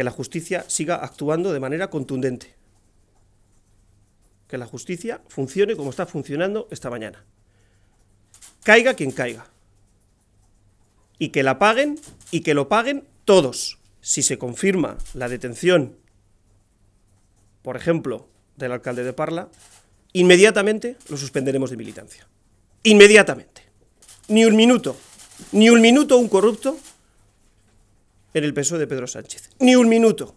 que la justicia siga actuando de manera contundente. Que la justicia funcione como está funcionando esta mañana. Caiga quien caiga. Y que la paguen y que lo paguen todos. Si se confirma la detención, por ejemplo, del alcalde de Parla, inmediatamente lo suspenderemos de militancia. Inmediatamente. Ni un minuto, ni un minuto un corrupto en el peso de Pedro Sánchez. Ni un minuto.